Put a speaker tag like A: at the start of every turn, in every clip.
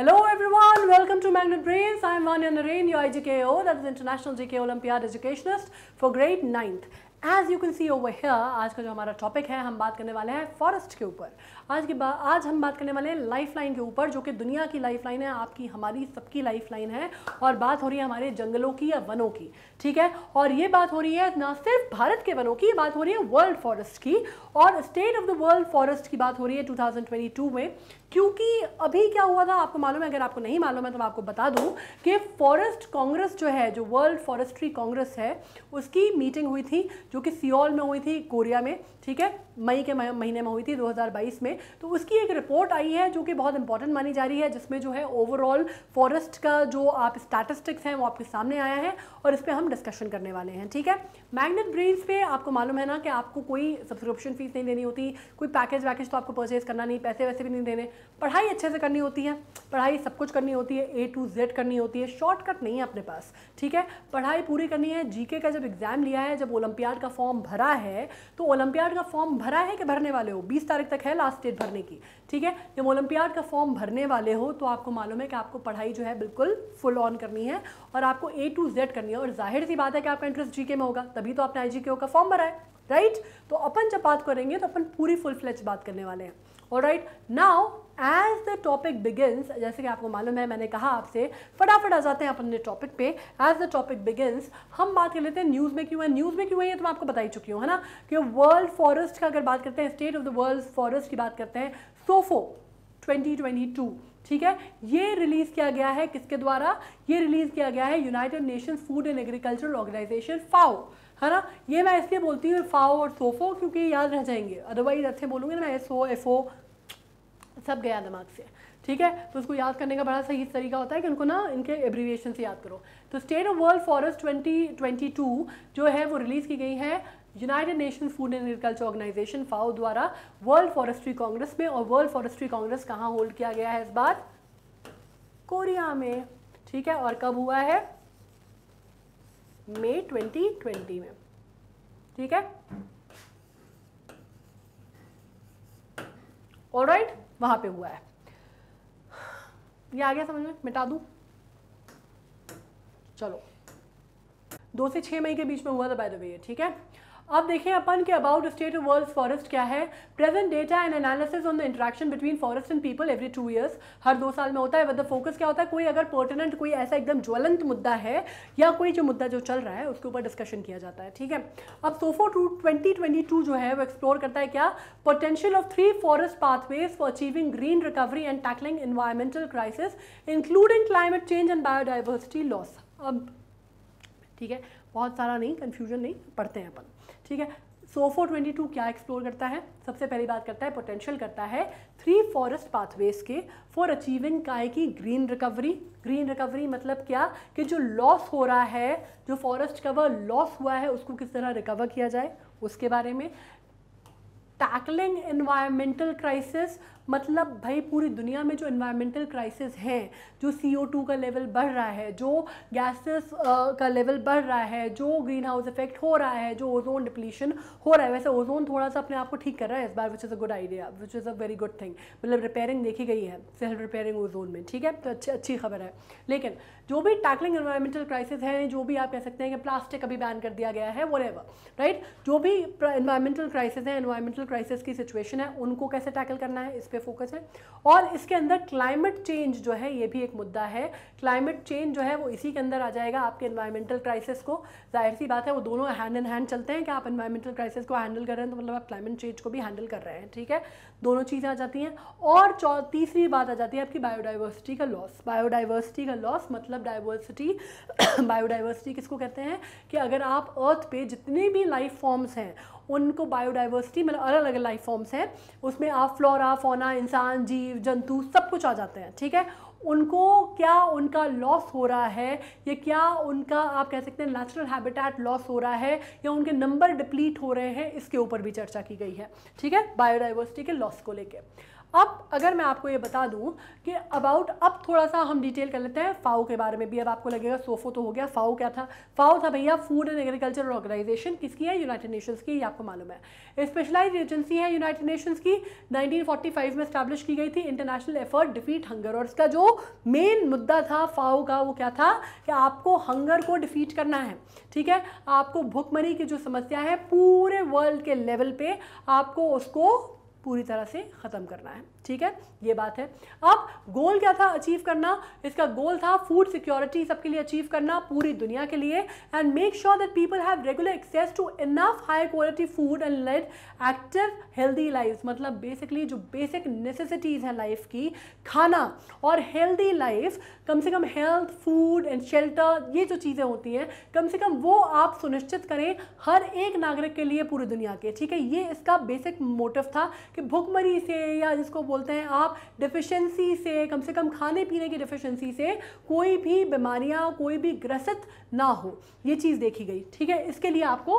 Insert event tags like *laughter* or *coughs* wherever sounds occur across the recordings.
A: Hello everyone, welcome to Magnet Brains. I am Vanya Narain, your IGKO, that is International GK Olympiad Educationist for grade 9th. As you can see over here, today's topic जो हमारा topic है हम बात करने Forests. आज की बात आज हम बात करने वाले हैं लाइफ लाइन के ऊपर जो कि दुनिया की लाइफ लाइन है आपकी हमारी सबकी लाइफ लाइन है और बात हो रही है हमारे जंगलों की या वनों की ठीक है और ये बात हो रही है ना सिर्फ भारत के वनों की बात हो रही है वर्ल्ड फॉरेस्ट की और state of the world forest की बात हो रही है टू में क्योंकि अभी क्या हुआ था आपको मालूम है अगर आपको नहीं मालूम है तो मैं आपको बता दूं कि फॉरेस्ट कांग्रेस जो है जो वर्ल्ड फॉरेस्ट्री कांग्रेस है उसकी मीटिंग हुई थी जो कि सियोल में हुई थी कोरिया में ठीक है मई के महीने में हुई थी 2022 में तो उसकी एक रिपोर्ट आई है जो कि बहुत इंपॉर्टेंट मानी जा रही है जिसमें जो है ओवरऑल फॉरेस्ट का जो आप स्टैटिस्टिक्स हैं वो आपके सामने आया है और इस पर हम डिस्कशन करने वाले हैं ठीक है मैग्नेट ब्रेन्स पे आपको मालूम है ना कि आपको कोई सब्सक्रिप्शन फीस नहीं देनी होती कोई पैकेज वैकेज तो आपको परचेज करना नहीं पैसे वैसे भी नहीं देने पढ़ाई अच्छे से करनी होती है पढ़ाई सब कुछ करनी होती है ए टू जेड करनी होती है शॉर्टकट नहीं है अपने पास ठीक है पढ़ाई पूरी करनी है जीके का जब एग्ज़ाम लिया है जब ओलंपियाड का फॉर्म भरा है तो ओलंपियाड का फॉर्म भरा है कि भरने वाले हो बीस तारीख तक है लास्ट पेट भरने की ठीक है जब ओलंपियाड का फॉर्म भरने वाले हो तो आपको मालूम है कि आपको पढ़ाई जो है बिल्कुल फुल ऑन करनी है और आपको ए टू जेड करनी है और जाहिर सी बात है कि आपका इंटरेस्ट जीके में होगा तभी तो आपने आई जी का फॉर्म भरा है राइट तो अपन जब बात करेंगे तो अपन पूरी फुल फ्लैच बात करने वाले हैं और right now as the topic begins जैसे कि आपको मालूम है मैंने कहा आपसे फटाफट आ जाते हैं अपने टॉपिक पे एज द टॉपिक बिगिनस हम बात कर लेते हैं न्यूज़ में क्यों है न्यूज़ में क्यों है ये तो मैं आपको बताई चुकी हूँ है ना कि वर्ल्ड फॉरेस्ट का अगर बात करते हैं state of the world forest की बात करते हैं सोफो ट्वेंटी ठीक है ये रिलीज़ किया गया है किसके द्वारा ये रिलीज़ किया गया है United Nation Food and Agricultural Organization FAO है ना ये मैं इसलिए बोलती हूँ फाओ और सोफो क्योंकि याद रह जाएंगे अदरवाइज अच्छे बोलूंगे ना एस ओ एफ ओ सब गया दिमाग से ठीक है तो उसको याद करने का बड़ा सही तरीका होता है कि उनको ना इनके एब्रीविएशन से याद करो तो स्टेट ऑफ वर्ल्ड फॉरेस्ट 2022 जो है वो रिलीज़ की गई है United Nation Food and Agriculture Organization FAO द्वारा वर्ल्ड फॉरेस्ट्री कांग्रेस में और वर्ल्ड फॉरेस्ट्री कांग्रेस कहाँ होल्ड किया गया है इस बार कोरिया में ठीक है और कब हुआ है मई 2020 में ठीक है ऑलराइट right? वहां पे हुआ है ये आ गया समझ में मिटा दू चलो दो से छह मई के बीच में हुआ था बाय द वे ठीक है अब देखें अपन के about state of world forest क्या है present data and analysis on the interaction between forest and people every two years हर दो साल में होता है वह फोकस क्या होता है कोई अगर पर्टिनेंट कोई ऐसा एकदम ज्वलंत मुद्दा है या कोई जो मुद्दा जो चल रहा है उसके ऊपर डिस्कशन किया जाता है ठीक है अब सोफो टू ट्वेंटी जो है वो एक्सप्लोर करता है क्या potential of three forest pathways for achieving green recovery and tackling environmental crisis including climate change and biodiversity loss अब ठीक है बहुत सारा नहीं कन्फ्यूजन नहीं पढ़ते हैं अपन ठीक है सोफो टू क्या एक्सप्लोर करता है सबसे पहली बात करता है पोटेंशियल करता है थ्री फॉरेस्ट पाथवेज के फॉर अचीविंग काय की ग्रीन रिकवरी ग्रीन रिकवरी मतलब क्या कि जो लॉस हो रहा है जो फॉरेस्ट कवर लॉस हुआ है उसको किस तरह रिकवर किया जाए उसके बारे में टैकलिंग एनवायरमेंटल क्राइसिस मतलब भाई पूरी दुनिया में जो इन्वायरमेंटल क्राइसिस हैं जो सी का लेवल बढ़ रहा है जो गैसेस का लेवल बढ़ रहा है जो ग्रीन हाउस इफेक्ट हो रहा है जो ओजोन डिप्लीशन हो रहा है वैसे ओजोन थोड़ा सा अपने आप को ठीक कर रहा है इस बार which is a good idea which is a very good thing मतलब रिपेयरिंग देखी गई है सेल्फ रिपेयरिंग ओजोन में ठीक है तो अच्छी अच्छी खबर है लेकिन जो भी टैकलिंग इन्वायरमेंटल क्राइसिस है जो भी आप कह सकते हैं कि प्लास्टिक अभी बैन कर दिया गया है वो राइट जो भी इन्वायरमेंटल क्राइसिस है इन्वायरमेंटल क्राइसिस की सिचुएशन है उनको कैसे टैकल करना है इस पर पे फोकस है और इसके अंदर क्लाइमेट चेंज जो है ये भी एक मुद्दा है क्लाइमेट चेंज जो है वो इसी के अंदर आ जाएगा आपके इन्वायरमेंटल क्राइसिस को जाहिर सी बात है वो दोनों हैंड इन हैंड चलते हैं कि आप इन्वायरमेंटल क्राइसिस को हैंडल कर रहे हैं तो मतलब आप क्लाइमेट चेंज को भी हैंडल कर रहे हैं ठीक है दोनों चीज़ें आ जाती हैं और तीसरी बात आ जाती है आपकी बायोडाइवर्सिटी का लॉस बायोडाइवर्सिटी का लॉस मतलब डाइवर्सिटी बायोडाइवर्सिटी *coughs* किसको कहते हैं कि अगर आप अर्थ पे जितनी भी लाइफ फॉर्म्स हैं उनको बायोडाइवर्सिटी मतलब अलग अलग लाइफ फॉर्म्स हैं उसमें आप फ्लोरा फोना इंसान जीव जंतु सब कुछ आ जाते हैं ठीक है उनको क्या उनका लॉस हो रहा है या क्या उनका आप कह सकते हैं नेचुरल हैबिटेट लॉस हो रहा है या उनके नंबर डिप्लीट हो रहे हैं इसके ऊपर भी चर्चा की गई है ठीक है बायोडाइवर्सिटी के लॉस को लेकर अब अगर मैं आपको ये बता दूं कि अबाउट अब थोड़ा सा हम डिटेल कर लेते हैं फाओ के बारे में भी अब आपको लगेगा सोफो तो हो गया फाओ क्या था फाओ था भैया फूड एंड एग्रीकल्चर ऑर्गेनाइजेशन किसकी है यूनाइटेड नेशंस की ये आपको मालूम है स्पेशलाइज एजेंसी है यूनाइटेड नेशंस की 1945 में स्टैब्लिश की गई थी इंटरनेशनल एफर्ट डिफीट हंगर और इसका जो मेन मुद्दा था फाओ का वो क्या था कि आपको हंगर को डिफीट करना है ठीक है आपको भुखमरी की जो समस्या है पूरे वर्ल्ड के लेवल पर आपको उसको पूरी तरह से ख़त्म करना है ठीक है ये बात है अब गोल क्या था अचीव करना इसका गोल था फूड सिक्योरिटी सबके लिए अचीव करना पूरी दुनिया के लिए and make sure that people have regular access to enough high quality food and lead active healthy life मतलब बेसिकली जो बेसिक नेसेसिटीज़ हैं लाइफ की खाना और हेल्दी लाइफ कम से कम हेल्थ फूड एंड शेल्टर ये जो चीज़ें होती हैं कम से कम वो आप सुनिश्चित करें हर एक नागरिक के लिए पूरी दुनिया के ठीक है ये इसका बेसिक मोटिव था कि भुखमरी से या जिसको बोलते हैं आप डिफिशेंसी से कम से कम खाने पीने की डिफिशेंसी से कोई भी बीमारियाँ कोई भी ग्रसित ना हो ये चीज़ देखी गई ठीक है इसके लिए आपको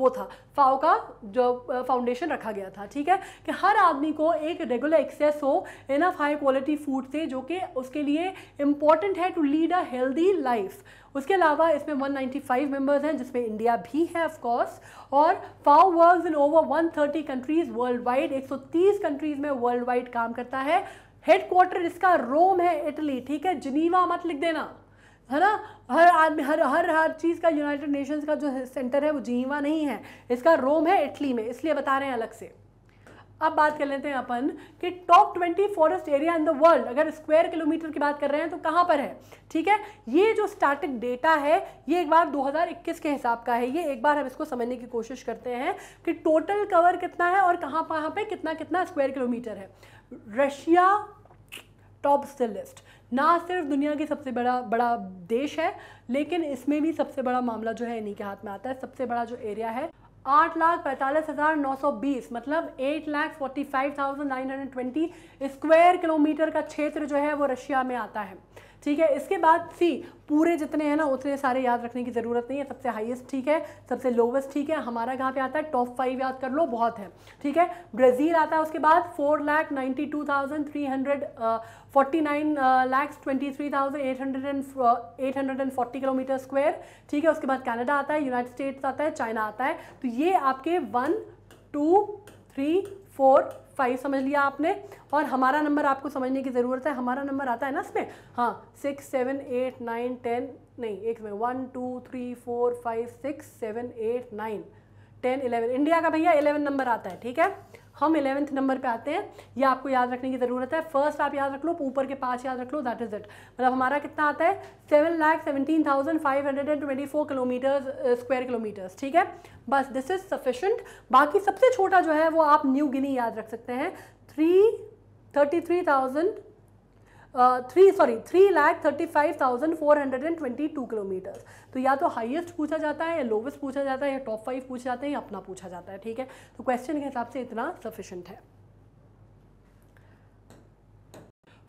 A: वो था फाओ का जो फाउंडेशन रखा गया था ठीक है कि हर आदमी को एक रेगुलर एक्सेस हो इनफ हाई क्वालिटी फूड से जो कि उसके लिए इम्पॉर्टेंट है to lead a healthy life उसके अलावा इसमें 195 मेंबर्स हैं जिसमें इंडिया भी है ऑफ कोर्स और FAO work in over 130 countries world wide 130 countries में वर्ल्ड वाइड काम करता है हेडक्वार्टर इसका रोम है इटली ठीक है जिनीवा मत लिख देना है ना हर आदमी हर हर हर चीज़ का यूनाइटेड नेशंस का जो सेंटर है वो जीवा नहीं है इसका रोम है इटली में इसलिए बता रहे हैं अलग से अब बात कर लेते हैं अपन कि top twenty forest area in the world अगर स्क्वायर किलोमीटर की बात कर रहे हैं तो कहाँ पर है ठीक है ये जो स्टैटिक डेटा है ये एक बार 2021 के हिसाब का है ये एक बार हम इसको समझने की कोशिश करते हैं कि टोटल कवर कितना है और कहाँ कहाँ पे कितना कितना स्क्वायर किलोमीटर है रशिया टॉप द लिस्ट ना सिर्फ दुनिया की सबसे बड़ा बड़ा देश है लेकिन इसमें भी सबसे बड़ा मामला जो है इन्हीं के हाथ में आता है सबसे बड़ा जो एरिया है आठ लाख पैंतालीस हज़ार नौ सौ बीस मतलब eight lakh forty five thousand nine hundred twenty square kilometre का क्षेत्र जो है वो रशिया में आता है ठीक है इसके बाद सी पूरे जितने हैं ना उतने सारे याद रखने की ज़रूरत नहीं है सबसे हाईएस्ट ठीक है सबसे लोवेस्ट ठीक है हमारा कहाँ पे आता है टॉप फाइव याद कर लो बहुत है ठीक है ब्राज़ील आता है उसके बाद four lakh ninety two thousand three hundred forty nine lakhs twenty three thousand eight hundred and eight hundred and forty kilometre square ठीक है उसके बाद कैनेडा आता है यूनाइटेड स्टेट्स आता है चाइना आता है तो ये आपके one two three four five समझ लिया आपने और हमारा नंबर आपको समझने की ज़रूरत है हमारा नंबर आता है ना इसमें हाँ six seven eight nine ten नहीं एक one two three four five six seven eight nine ten eleven India का भैया इलेवन नंबर आता है ठीक है हम इलेवंथ नंबर पे आते हैं ये आपको याद रखने की ज़रूरत है फर्स्ट आप याद रख लो ऊपर के पास याद रख लो दैट इज़ इट मतलब हमारा कितना आता है seven lakh seventeen thousand five hundred and twenty four kilometre square kilometres ठीक है बस दिस इज़ सफिशेंट बाकी सबसे छोटा जो है वो आप न्यू गिनी याद रख सकते हैं three thirty three thousand three sorry three lakh thirty five thousand four hundred and twenty two kilometres तो या तो हाईएस्ट पूछा जाता है या लोवेस्ट पूछा जाता है या टॉप फाइव पूछा जाता है या अपना पूछा जाता है ठीक है तो क्वेश्चन के हिसाब से इतना सफिशेंट है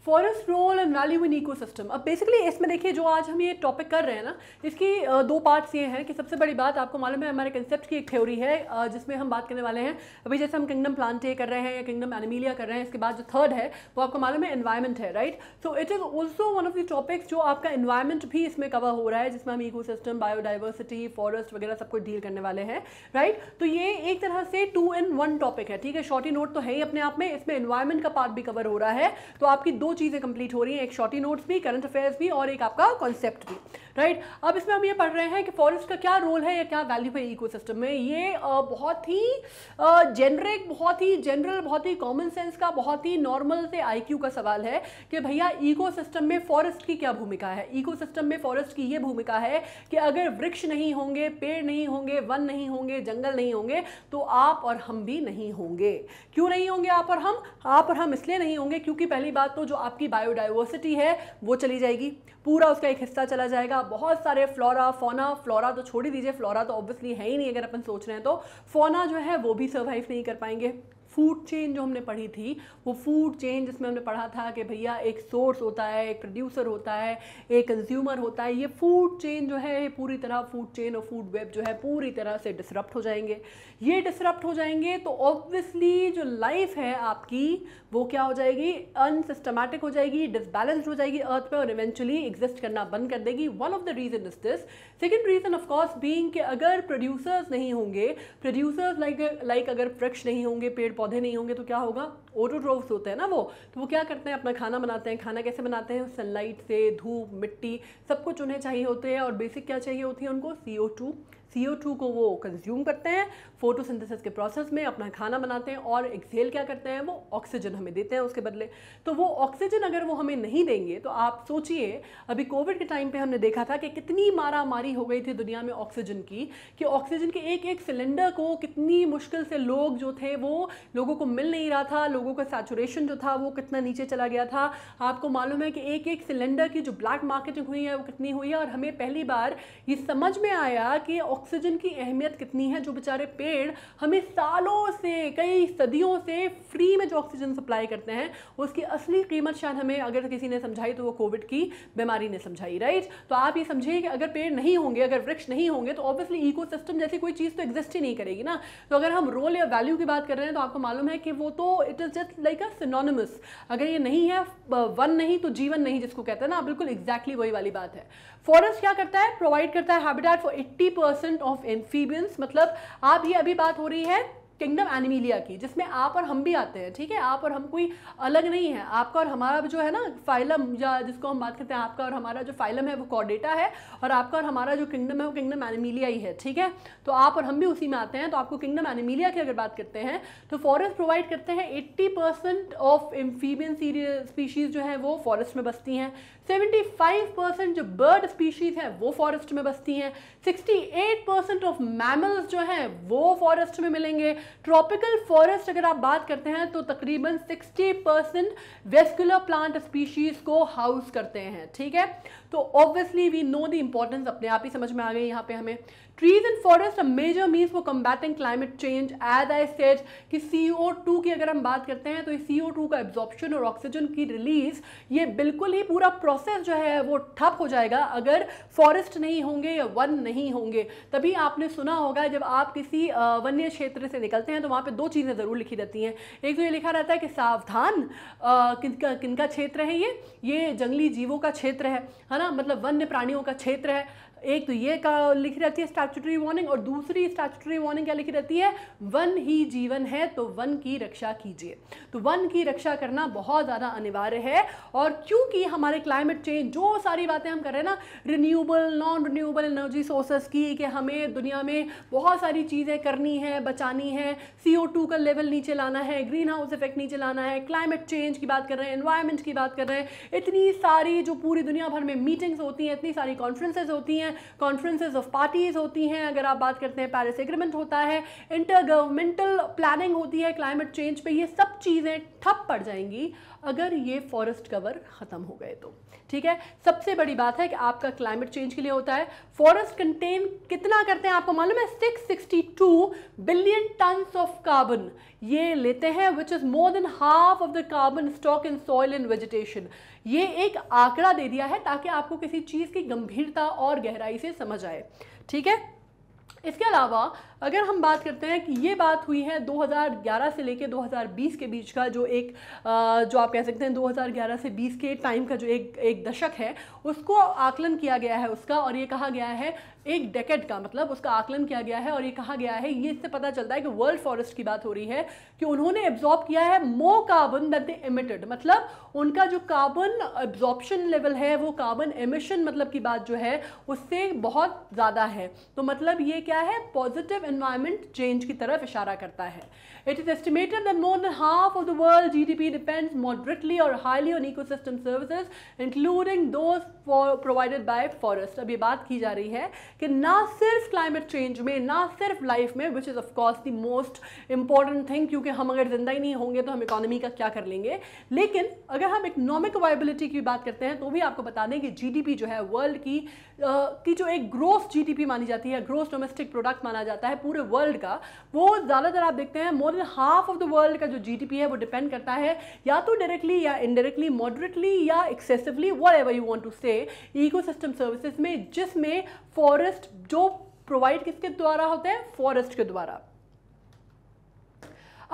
A: forest role and value in ecosystem अब बेसिकली इसमें देखिए जो आज हम ये टॉपिक कर रहे हैं ना इसकी दो पार्ट्स ये हैं कि सबसे बड़ी बात आपको मालूम है हमारे कंसेप्ट की एक थ्योरी है जिसमें हम बात करने वाले हैं अभी जैसे हम किंगडम प्लांटे कर रहे हैं या किंगडम एनिमिलिया कर रहे हैं इसके बाद जो थर्ड है वो आपको मालूम है इन्वायरमेंट है right so it is also one of the topics जो आपका इन्वायरमेंट भी इसमें कवर हो रहा है जिसमें हम इको सिस्टम बायोडाइवर्सिटी फॉरेस्ट वगैरह सबको डील करने वाले हैं राइट तो ये एक तरह से टू इन वन टॉपिक है ठीक है शॉर्टी नोट तो है ही अपने आप में इसमें इन्वायरमेंट का पार्ट भी कवर हो रहा है तो आपकी दो चीज़ें कंप्लीट हो रही हैं एक शॉर्टी नोट्स भी करंट अफेयर्स भी और एक आपका कॉन्सेप्ट भी राइट अब इसमें हम ये पढ़ रहे हैं कि फॉरेस्ट का क्या रोल है या क्या वैल्यू है इको में ये बहुत ही जेनरिक बहुत ही जनरल बहुत ही कॉमन सेंस का बहुत ही नॉर्मल से आई का सवाल है कि भैया इको में फॉरेस्ट की क्या भूमिका है इको में फॉरेस्ट की ये भूमिका है कि अगर वृक्ष नहीं होंगे पेड़ नहीं होंगे वन नहीं होंगे जंगल नहीं होंगे तो आप और हम भी नहीं होंगे क्यों नहीं होंगे आप और हम आप और हम इसलिए नहीं होंगे क्योंकि पहली बात तो जो आपकी बायोडाइवर्सिटी है वो चली जाएगी पूरा उसका एक हिस्सा चला जाएगा बहुत सारे फ्लोरा फोना फ्लोरा तो छोड़ ही दीजिए फ्लोरा तो ऑब्वियसली है ही नहीं अगर अपन सोच रहे हैं तो फोना जो है वो भी सर्वाइव नहीं कर पाएंगे फूड चेन जो हमने पढ़ी थी वो फूड चेन जिसमें हमने पढ़ा था कि भैया एक सोर्स होता है एक प्रोड्यूसर होता है एक कंज्यूमर होता है ये फूड चेन जो है पूरी तरह फूड चेन और फूड वेब जो है पूरी तरह से डिसरप्ट हो जाएंगे ये डिसरप्ट हो जाएंगे तो ऑब्वियसली जो लाइफ है आपकी वो क्या हो जाएगी अनसिस्टमैटिक हो जाएगी डिसबैलेंस्ड हो जाएगी अर्थ पर और इवेंचुअली एग्जिस्ट करना बंद कर देगी one of the reason is this second reason of course being अगर प्रोड्यूसर्स नहीं होंगे प्रोड्यूसर्स लाइक लाइक अगर वृक्ष नहीं होंगे पेड़ पौधे पौधे नहीं होंगे तो क्या होगा ओटोट्रोफ्स होते हैं ना वो तो वो क्या करते हैं अपना खाना बनाते हैं खाना कैसे बनाते हैं सनलाइट से धूप मिट्टी सब कुछ उन्हें चाहिए होते हैं और बेसिक क्या चाहिए होती है उनको सी CO2 को वो कंज्यूम करते हैं फोटोसिंथेसिस के प्रोसेस में अपना खाना बनाते हैं और एक्सेल क्या करते हैं वो ऑक्सीजन हमें देते हैं उसके बदले तो वो ऑक्सीजन अगर वो हमें नहीं देंगे तो आप सोचिए अभी कोविड के टाइम पर हमने देखा था कि कितनी मारा मारी हो गई थी दुनिया में ऑक्सीजन की कि ऑक्सीजन के एक एक सिलेंडर को कितनी मुश्किल से लोग जो थे वो लोगों को मिल नहीं रहा था लोगों का सैचुरेशन जो था वो कितना नीचे चला गया था आपको मालूम है कि एक एक सिलेंडर की जो ब्लैक मार्केटिंग हुई है वो कितनी हुई है और हमें पहली बार ये समझ में आया कि ऑक्सीजन की अहमियत कितनी है जो बेचारे पेड़ हमें सालों से कई सदियों से फ्री में जो ऑक्सीजन सप्लाई करते हैं उसकी असली कीमत शायद हमें अगर किसी ने समझाई तो वो कोविड की बीमारी ने समझाई राइट तो आप ये समझिए कि अगर पेड़ नहीं होंगे अगर वृक्ष नहीं होंगे तो ऑब्वियसली इको जैसी कोई चीज़ तो एग्जिस्ट ही नहीं करेगी ना तो अगर हम रोल या वैल्यू की बात कर रहे हैं तो आपको मालूम है कि वो तो it is just like a synonymous अगर ये नहीं है वन नहीं तो जीवन नहीं जिसको कहते हैं ना बिल्कुल एग्जैक्टली वही वाली बात है फॉरेस्ट क्या करता है प्रोवाइड करता है habitat for 80 percent of amphibians मतलब आप ये अभी बात हो रही है किंगडम एनिमीलिया की जिसमें आप और हम भी आते हैं ठीक है आप और हम कोई अलग नहीं है आपका और हमारा जो है ना फाइलम या जिसको हम बात करते हैं आपका और हमारा जो फाइलम है वो कॉर्डेटा है और आपका और हमारा जो किंगडम है वो किंगडम एनिमीलिया ही है ठीक है तो आप और हम भी उसी में आते हैं तो आपको किंगडम एनिमीलिया की अगर बात करते हैं तो फॉरेस्ट प्रोवाइड करते हैं eighty of amphibian serial species जो है वो फॉरेस्ट में बसती हैं 75 जो बर्ड स्पीशीज हैं वो फॉरेस्ट में बसती हैं 68 ऑफ मैमल्स जो हैं वो फॉरेस्ट में मिलेंगे ट्रॉपिकल फॉरेस्ट अगर आप बात करते हैं तो तकरीबन 60 परसेंट वेस्कुलर प्लांट स्पीशीज को हाउस करते हैं ठीक है तो obviously we know the importance अपने आप ही समझ में आ गई यहाँ पे हमें trees and forest major means for combating climate change as I said कि सी ओ टू की अगर हम बात करते हैं तो सी ओ टू का एब्जॉर्प्शन और ऑक्सीजन की रिलीज ये बिल्कुल ही पूरा प्रोसेस जो है वो ठप हो जाएगा अगर फॉरेस्ट नहीं होंगे या वन नहीं होंगे तभी आपने सुना होगा जब आप किसी वन्य क्षेत्र से निकलते हैं तो वहाँ पर दो चीज़ें ज़रूर लिखी रहती हैं एक तो ये लिखा रहता है कि सावधान किनका किनका क्षेत्र है ये ये जंगली जीवों का क्षेत्र है है ना मतलब वन्य प्राणियों का क्षेत्र है एक तो ये का लिखी रहती है स्टैचुटरी वार्निंग और दूसरी स्टैचुटरी वार्निंग क्या लिखी रहती है वन ही जीवन है तो वन की रक्षा कीजिए तो वन की रक्षा करना बहुत ज़्यादा अनिवार्य है और क्योंकि हमारे क्लाइमेट चेंज जो सारी बातें हम कर रहे हैं ना renewable non renewable energy sources की कि हमें दुनिया में बहुत सारी चीज़ें करनी है बचानी है सी का लेवल नीचे लाना है ग्रीन हाउस इफेक्ट नीचे लाना है क्लाइमेट चेंज की बात कर रहे हैं इन्वायरमेंट की बात कर रहे हैं इतनी सारी जो पूरी दुनिया भर में मीटिंग्स होती हैं इतनी सारी कॉन्फ्रेंसेज होती हैं हैं कॉन्फ्रेंसेज ऑफ पार्टीज़ होती हैं अगर आप बात करते हैं पैरिस एग्रीमेंट होता है इंटर गवर्नमेंटल प्लानिंग होती है क्लाइमेट चेंज पे ये सब चीज़ें ठप पड़ जाएंगी अगर ये फॉरेस्ट कवर ख़त्म हो गए तो ठीक है सबसे बड़ी बात है कि आपका क्लाइमेट चेंज के लिए होता है फॉरेस्ट कंटेन कितना करते हैं आपको मालूम है 662 बिलियन टन्स ऑफ कार्बन ये लेते हैं which is more than half of the carbon stock in soil and vegetation ये एक आंकड़ा दे दिया है ताकि आपको किसी चीज़ की गंभीरता और गहराई से समझ आए ठीक है इसके अलावा अगर हम बात करते हैं कि ये बात हुई है 2011 से लेकर 2020 के बीच का जो एक जो आप कह सकते हैं 2011 से 20 के टाइम का जो एक एक दशक है उसको आकलन किया गया है उसका और ये कहा गया है एक डेकेट का मतलब उसका आकलन किया गया है और ये कहा गया है ये इससे पता चलता है कि वर्ल्ड फॉरेस्ट की बात हो रही है कि उन्होंने एब्जॉर्ब किया है मो कार्बन दैट दे एमिटेड मतलब उनका जो कार्बन एब्जॉर्प्शन लेवल है वो कार्बन एमिशन मतलब की बात जो है उससे बहुत ज़्यादा है तो मतलब ये क्या है पॉजिटिव इन्वायरमेंट चेंज की तरफ इशारा करता है it is estimated that more than half of the world GDP depends moderately और highly on eco system services including those provided by forest अब ये बात की जा रही है कि ना सिर्फ क्लाइमेट चेंज में ना सिर्फ लाइफ में which is of course the most important thing क्योंकि हम अगर ज़िंदा ही नहीं होंगे तो हम इकोनॉमी का क्या कर लेंगे लेकिन अगर हम इकोनॉमिक वाइबिलिटी की बात करते हैं तो भी आपको बता दें कि जी जो है वर्ल्ड की की जो एक ग्रोथ जीडीपी मानी जाती है ग्रोथ डोमेस्टिक प्रोडक्ट माना जाता है पूरे वर्ल्ड का वो ज़्यादातर आप देखते हैं more than half of the world का जो जीडीपी है वो डिपेंड करता है या तो डायरेक्टली या इनडायरेक्टली मॉडरेटली या excessively whatever you want to say eco services में जिसमें फॉरेस्ट जो प्रोवाइड किसके द्वारा होते हैं फॉरेस्ट के द्वारा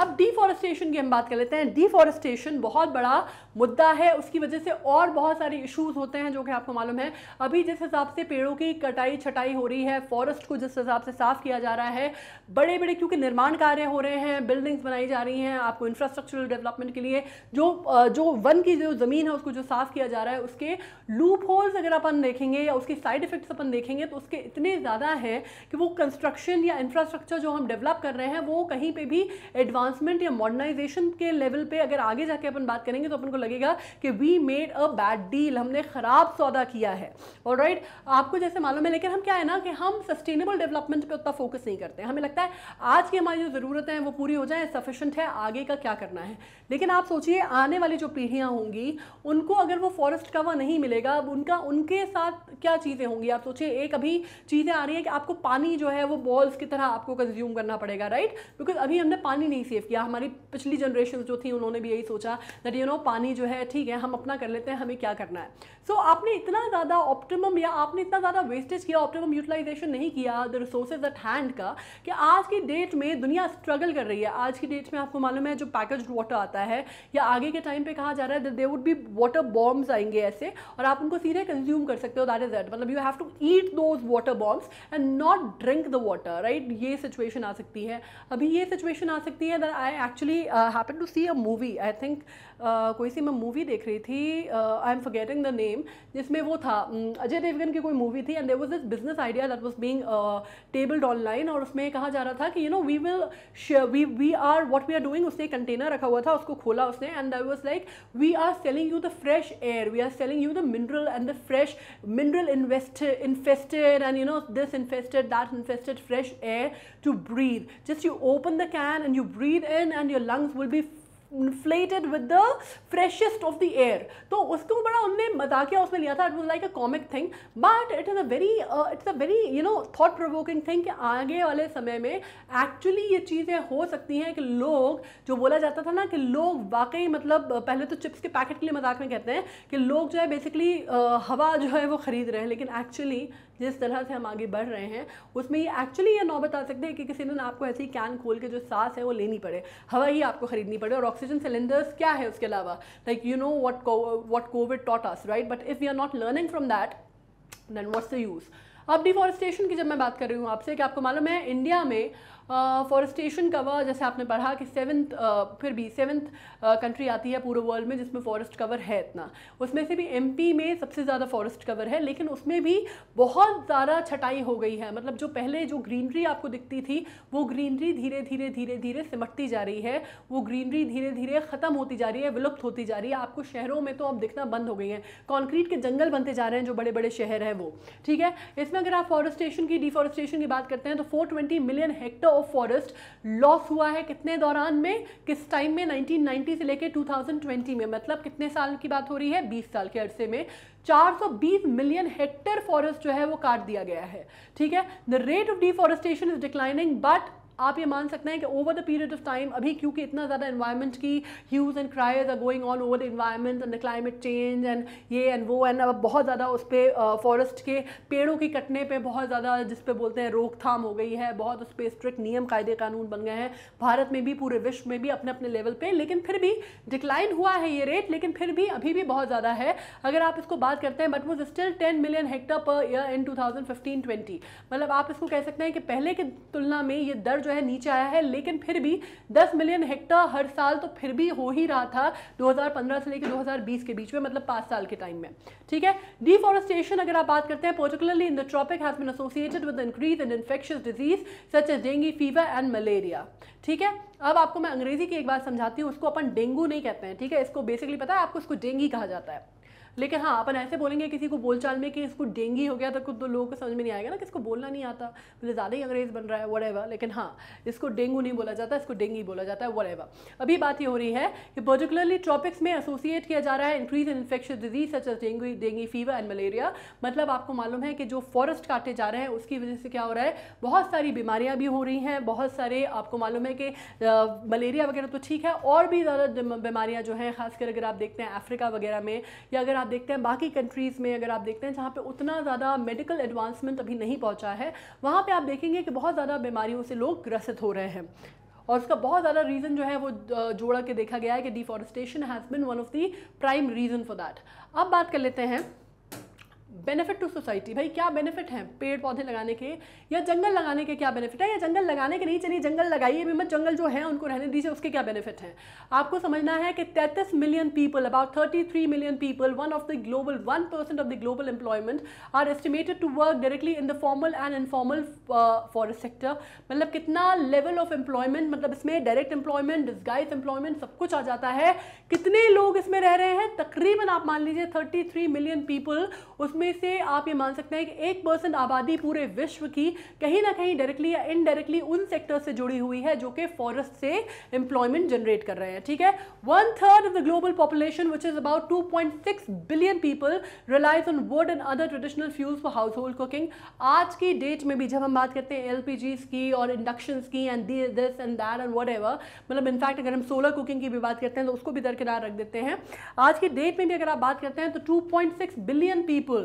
A: अब डिफॉरेस्टेशन की हम बात कर लेते हैं डिफॉरेस्टेशन बहुत बड़ा मुद्दा है उसकी वजह से और बहुत सारे इश्यूज होते हैं जो कि आपको मालूम है अभी जिस हिसाब से पेड़ों की कटाई छटाई हो रही है फॉरेस्ट को जिस हिसाब से साफ किया जा रहा है बड़े बड़े क्योंकि निर्माण कार्य हो रहे हैं बिल्डिंग्स बनाई जा रही हैं आपको इंफ्रास्ट्रक्चरल डेवलपमेंट के लिए जो जो वन की जो ज़मीन है उसको जो साफ किया जा रहा है उसके लूप होल्स अगर अपन देखेंगे या उसके साइड इफेक्ट्स अपन देखेंगे तो उसके इतने ज़्यादा हैं कि वो कंस्ट्रक्शन या इंफ्रास्ट्रक्चर जो हम डेवलप कर रहे हैं वो कहीं पर भी एडवांसमेंट या मॉडर्नाइजेशन के लेवल पर अगर आगे जाके अपन बात करेंगे तो अपन को लगेगा कि we made a bad deal हमने ख़राब सौदा किया है और राइट आपको जैसे मालूम है लेकिन हम क्या है ना कि हम सस्टेनेबल डेवलपमेंट पे उतना फोकस नहीं करते हमें लगता है आज की हमारी जो जरूरत है वो पूरी हो जाए सफिशेंट है आगे का क्या करना है लेकिन आप सोचिए आने वाली जो पीढ़ियां होंगी उनको अगर वो फॉरेस्ट कवर नहीं मिलेगा अब उनका उनके साथ क्या चीज़ें होंगी आप सोचिए एक अभी चीज़ें आ रही है कि आपको पानी जो है वो बॉल्स की तरह आपको कंज्यूम करना पड़ेगा राइट बिकॉज अभी हमने पानी नहीं सेव किया हमारी पिछली जनरेशन जो थी उन्होंने भी यही सोचा दैट यू नो पानी जो है ठीक है हम अपना कर लेते हैं हमें क्या करना है सो so, आपने इतना ज़्यादा ऑप्टिमम या आपने इतना ज़्यादा वेस्टेज किया ऑप्टिमम यूटिलाइजेशन नहीं किया द रिसोर्सेज एट हैंड का कि आज की डेट में दुनिया स्ट्रगल कर रही है आज की डेट में आपको मालूम है जो पैकेज वाटर आता है या आगे के टाइम पर कहा जा रहा है they would be water bombs आएंगे ऐसे और आप उनको सीधे कंज्यूम कर सकते हो दैट इज दैट मतलब you have to eat those water bombs and not drink the water right ये सिचुएशन आ सकती है अभी ये सिचुएशन आ सकती है that I actually happen to see a movie I think कोई सी मैं मूवी देख रही थी I am forgetting the name जिसमें वो था um, अजय देवगन की कोई मूवी थी and there was this business idea that was being tabled online और उसमें कहा जा रहा था कि you know we will we we are what we are doing उसने कंटेनर रखा हुआ था उसको खोला उसने and there was like we are selling you the fresh air we are selling you the mineral and the fresh mineral invest infested and you know this infested that infested fresh air to breathe just you open the can and you breathe in and your lungs will be inflated with the freshest of the air तो उसको बड़ा उनने मजाकिया उसमें लिया था it was like a comic thing but it is a very it's a very you know thought provoking thing कि आगे वाले समय में एक्चुअली ये चीज़ें हो सकती हैं कि लोग जो बोला जाता था ना कि लोग वाकई मतलब uh, पहले तो चिप्स के पैकेट के लिए मजाक में कहते हैं कि लोग जो है बेसिकली uh, हवा जो है वो ख़रीद रहे हैं लेकिन एक्चुअली जिस तरह से हम आगे बढ़ रहे हैं उसमें ये एक्चुअली ये नौ बता सकते हैं कि किसी दिन आपको ऐसे ही कैन खोल के जो सांस है वो लेनी पड़े हवा ही आपको खरीदनी पड़े और ऑक्सीजन सिलेंडर्स क्या है उसके अलावा like you know what what covid taught right but if you are not learning from that then what's the use अब डिफॉरेस्टेशन की जब मैं बात कर रही हूँ आपसे कि आपको मालूम है इंडिया में फॉरेस्टेशन कवर जैसे आपने पढ़ा कि सेवन्थ फिर भी सेवन्थ कंट्री आती है पूरे वर्ल्ड में जिसमें फॉरेस्ट कवर है इतना उसमें से भी एमपी में सबसे ज़्यादा फॉरेस्ट कवर है लेकिन उसमें भी बहुत ज़्यादा छटाई हो गई है मतलब जो पहले जो ग्रीनरी आपको दिखती थी वो ग्रीनरी धीरे धीरे धीरे धीरे सिमटती जा रही है वो ग्रीनरी धीरे धीरे ख़त्म होती जा रही है विलुप्त होती जा रही है आपको शहरों में तो अब दिखना बंद हो गई है कॉन्क्रीट के जंगल बनते जा रहे हैं जो बड़े बड़े शहर हैं वो ठीक है इसमें अगर आप फॉरेस्टेशन की डिफॉरेस्टेशन की बात करते हैं तो four million hectare of forest loss हुआ है कितने दौरान में किस टाइम में 1990 से लेकर 2020 में मतलब कितने साल की बात हो रही है 20 साल के अरसे में 420 मिलियन हेक्टेयर फॉरेस्ट जो है वो काट दिया गया है ठीक है the rate of deforestation is declining but आप ये मान सकते हैं कि over the period of time अभी क्योंकि इतना ज़्यादा इन्वायरमेंट की huge and cries are going all over the environment and the climate change and ये एंड वो एंड अब बहुत ज़्यादा उस पर फॉरेस्ट के पेड़ों के कटने पर बहुत ज़्यादा जिस पे बोलते हैं रोकथाम हो गई है बहुत उस पर स्ट्रिक्ट नियम कायदे कानून बन गए हैं भारत में भी पूरे विश्व में भी अपने अपने लेवल पर लेकिन फिर भी डिक्लाइन हुआ है ये रेट लेकिन फिर भी अभी भी बहुत ज़्यादा है अगर आप इसको बात करते हैं बट वो still ten million hectare per year in two thousand मतलब आप इसको कह सकते हैं कि पहले की तुलना में ये दर्ज जो है नीचे आया है लेकिन फिर भी 10 मिलियन हेक्टर हर साल तो फिर भी हो ही रहा था 2015 से लेकर 2020 के बीच में मतलब पाँच साल के टाइम में ठीक है डिफॉरेस्टेशन अगर आप बात करते हैं particularly in the tropic has been associated with increase in infectious disease such as dengue fever and malaria ठीक है अब आपको मैं अंग्रेजी की एक बात समझाती हूँ उसको अपन डेंगू नहीं कहते हैं ठीक है इसको बेसिकली पता है आपको इसको डेंगी कहा जाता है लेकिन हाँ अपन ऐसे बोलेंगे किसी को बोलचाल में कि इसको डेंगी हो गया तो कुछ तो लोगों को समझ में नहीं आएगा ना किसको बोलना नहीं आता बोले ज़्यादा ही अंग्रेज़ बन रहा है वड़ेवा लेकिन हाँ इसको डेंगू नहीं बोला जाता इसको डेंगी बोला जाता है वट अभी बात ये हो रही है कि पर्टिकुलरली ट्रॉपिक्स में एसोसिएट किया जा रहा है increase in infection disease such as dengue dengue fever and malaria मतलब आपको मालूम है कि जो फॉरेस्ट काटे जा रहे हैं उसकी वजह से क्या हो रहा है बहुत सारी बीमारियाँ भी हो रही हैं बहुत सारे आपको मालूम है कि मलेरिया वगैरह तो ठीक है और भी ज़्यादा बीमारियाँ जो हैं खासकर अगर आप देखते हैं अफ्रीका वगैरह में या अगर आप आप देखते हैं बाकी कंट्रीज़ में अगर आप देखते हैं जहाँ पे उतना ज़्यादा मेडिकल एडवांसमेंट अभी नहीं पहुँचा है वहाँ पे आप देखेंगे कि बहुत ज़्यादा बीमारियों से लोग ग्रसित हो रहे हैं और उसका बहुत ज़्यादा रीज़न जो है वो जोड़ा के देखा गया है कि deforestation has been one of the prime reason for that अब बात कर लेते हैं बेनिफिट टू सोसाइटी भाई क्या बेनिफिट है पेड़ पौधे लगाने के या जंगल लगाने के क्या बेनिफिट है या जंगल लगाने के नहीं चलिए जंगल लगाइए भी मत जंगल जो है उनको रहने दीजिए उसके क्या बेनिफिट हैं आपको समझना है कि 33 million people about 33 million people one of the global one percent of the global employment are estimated to work directly in the formal and informal forest sector मतलब कितना लेवल ऑफ एम्प्लॉयमेंट मतलब इसमें direct employment disguise employment सब कुछ आ जाता है कितने लोग इसमें रह रहे हैं तकरीबन आप मान लीजिए थर्टी मिलियन पीपल उसमें में से आप ये मान सकते हैं कि एक परसेंट आबादी पूरे विश्व की कहीं ना कहीं डायरेक्टली या इनडायरेक्टली उन सेक्टर से जुड़ी हुई है जो कि फॉरेस्ट से एम्प्लॉयमेंट जनरेट कर रहे हैं ठीक है one third of the global population which is about two point six billion people relies on wood and other traditional fuels for household cooking आज की डेट में भी जब हम बात करते हैं एल की और इंडक्शन की and this and that and what मतलब इनफैक्ट अगर हम सोलर कुकिंग की भी बात करते हैं तो उसको भी दरकिनार रख देते हैं आज की डेट में भी अगर आप बात करते हैं तो 2.6 बिलियन पीपल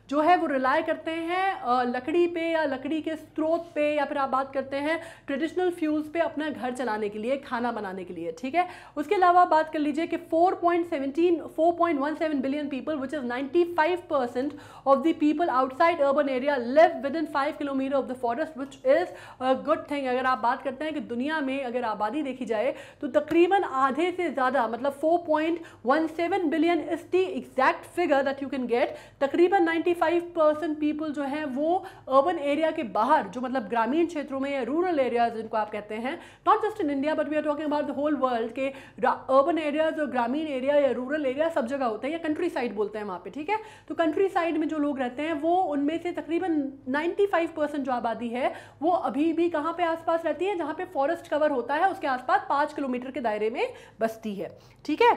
A: जो है वो रिलाय करते हैं लकड़ी पे या लकड़ी के स्रोत पे या फिर आप बात करते हैं ट्रेडिशनल फ्यूल्स पे अपना घर चलाने के लिए खाना बनाने के लिए ठीक है उसके अलावा बात कर लीजिए कि 4.17 4.17 billion people which is 95 percent of the people outside urban area live within five kilometre of the forest which is good thing अगर आप बात करते हैं कि दुनिया में अगर आबादी देखी जाए तो तकरीबन आधे से ज़्यादा मतलब four billion is the exact figure that you can get तकरीबन नाइन्टी फाइव परसेंट पीपल जो है वो अर्बन एरिया के बाहर जो मतलब ग्रामीण क्षेत्रों में या रूरल एरियाज जिनको आप कहते हैं not just in India but we are talking about the whole world के अर्बन एरियाज और ग्रामीण एरिया या रूरल एरिया सब जगह होते हैं या कंट्री साइड बोलते हैं वहाँ पे ठीक है तो कंट्री साइड में जो लोग रहते हैं वो उनमें से तकरीबन फाइव परसेंट जो आबादी है वो अभी भी कहाँ पे आसपास रहती है जहाँ पे फॉरेस्ट कवर होता है उसके आसपास पाँच किलोमीटर के दायरे में बसती है ठीक है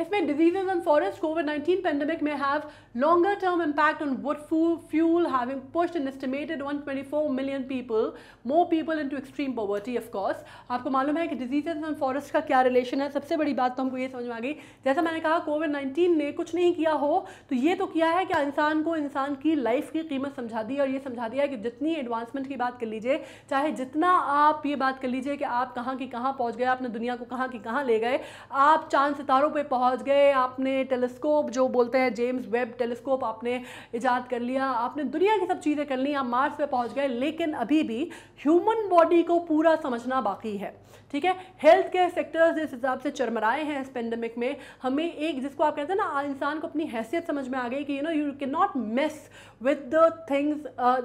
A: इसमें diseases on forest covid covid pandemic में have longer term impact on on fuel fuel, having pushed an estimated 124 million people more people into extreme poverty of course. आपको मालूम है कि डिजीजेज ऑन फॉरेस्ट का क्या रिलेशन है सबसे बड़ी बात तो हमको ये समझ में आ गई जैसा मैंने कहा कोविड नाइन्टीन ने कुछ नहीं किया हो तो ये तो किया है कि इंसान को इंसान की लाइफ की कीमत समझा दी और ये समझा दिया कि जितनी एडवांसमेंट की बात कर लीजिए चाहे जितना आप ये बात कर लीजिए कि आप कहाँ की कहाँ पहुँच गए आपने दुनिया को कहाँ की कहाँ ले गए आप चांद सितारों पर पहुँच पहुंच गए आपने टेलीस्कोप जो बोलते हैं जेम्स वेब टेलीस्कोप आपने ईजाद कर लिया आपने दुनिया की सब चीज़ें कर ली आप मार्स पे पहुंच गए लेकिन अभी भी ह्यूमन बॉडी को पूरा समझना बाकी है ठीक है हेल्थ केयर सेक्टर्स जिस हिसाब से चरमराए हैं इस पेंडेमिक में हमें एक जिसको आप कहते हैं ना इंसान को अपनी हैसियत समझ में आ गई कि you know you can not miss with the things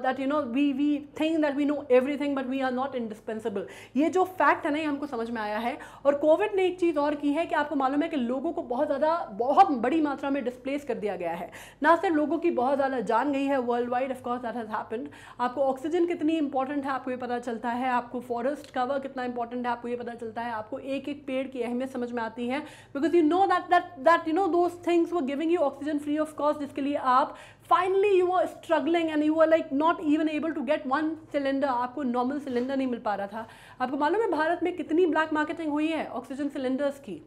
A: that you know we we thing that we know everything but we are not indispensable ये जो फैक्ट है ना ये हमको समझ में आया है और कोविड ने एक चीज़ और की है कि आपको मालूम है कि लोगों को बहुत ज़्यादा बहुत बड़ी मात्रा में डिस्प्लेस कर दिया गया है ना सिर्फ लोगों की बहुत ज़्यादा जान गई है worldwide of course that has happen आपको ऑक्सीजन कितनी इंपॉर्टेंट है आपको ये पता चलता है आपको फॉरेस्ट कवर कितना इंपॉर्टेंट है आपको ये पता चलता है आपको एक एक पेड़ की अहमियत समझ में आती है because you know that that that you know दो थिंग्स वो giving you oxygen free of cost जिसके लिए आप finally you are struggling and you are like not even able to get one cylinder आपको नॉर्मल सिलेंडर नहीं मिल पा रहा था आपको मालूम है भारत में कितनी ब्लैक मार्केटिंग हुई है ऑक्सीजन सिलेंडर्स की